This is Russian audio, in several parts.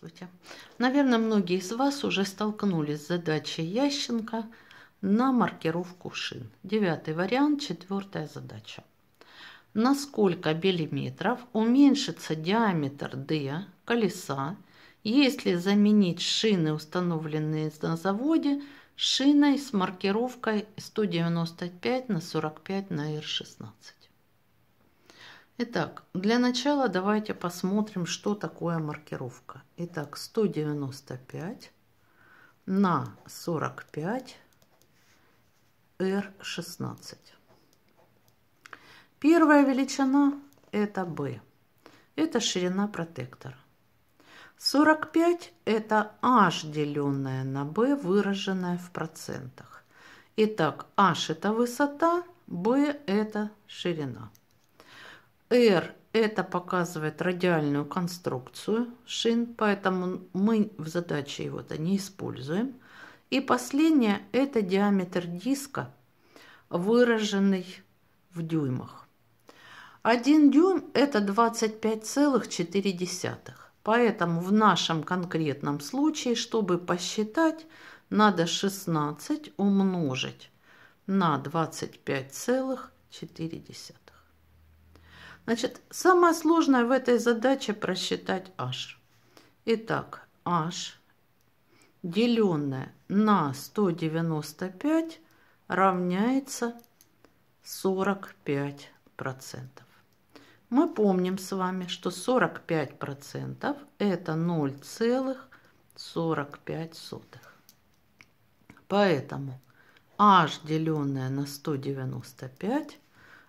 Здравствуйте. Наверное, многие из вас уже столкнулись с задачей Ященко на маркировку шин. Девятый вариант, четвертая задача. На сколько миллиметров уменьшится диаметр D колеса, если заменить шины, установленные на заводе, шиной с маркировкой 195 на 45 на R16? Итак, для начала давайте посмотрим, что такое маркировка. Итак, 195 на 45 R16. Первая величина – это B. Это ширина протектора. 45 – это H, деленное на B, выраженное в процентах. Итак, H – это высота, B – это ширина. R это показывает радиальную конструкцию шин, поэтому мы в задаче его это не используем. И последнее – это диаметр диска, выраженный в дюймах. Один дюйм – это 25,4. Поэтому в нашем конкретном случае, чтобы посчитать, надо 16 умножить на 25,4. Значит, самое сложное в этой задаче просчитать h. Итак, h деленное на 195 равняется 45 процентов. Мы помним с вами, что 45 процентов это 0,45. Поэтому h деленное на 195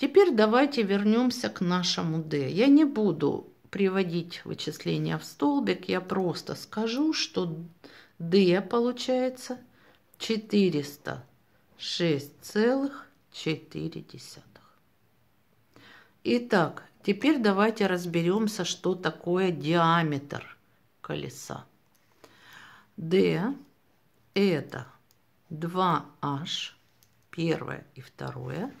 Теперь давайте вернемся к нашему D. Я не буду приводить вычисления в столбик, я просто скажу, что D получается 406,4. Итак, теперь давайте разберемся, что такое диаметр колеса. D это 2H, первое и второе –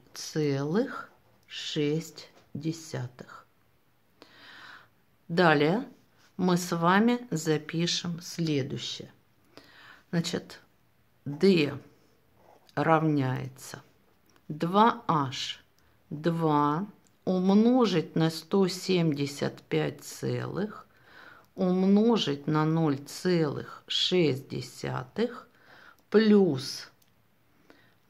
целых шесть десятых. Далее мы с вами запишем следующее. Значит, D равняется 2H 2 умножить на 175 целых умножить на 0,6 плюс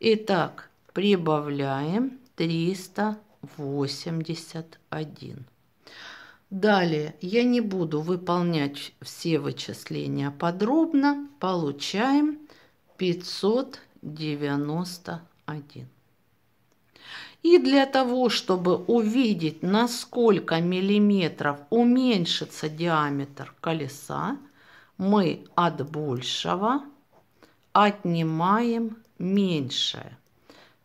Итак, прибавляем 381. Далее я не буду выполнять все вычисления подробно. Получаем 591. И для того, чтобы увидеть, на сколько миллиметров уменьшится диаметр колеса, мы от большего – отнимаем меньшее.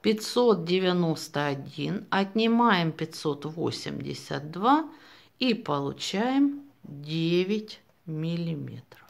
591 отнимаем 582 и получаем 9 миллиметров.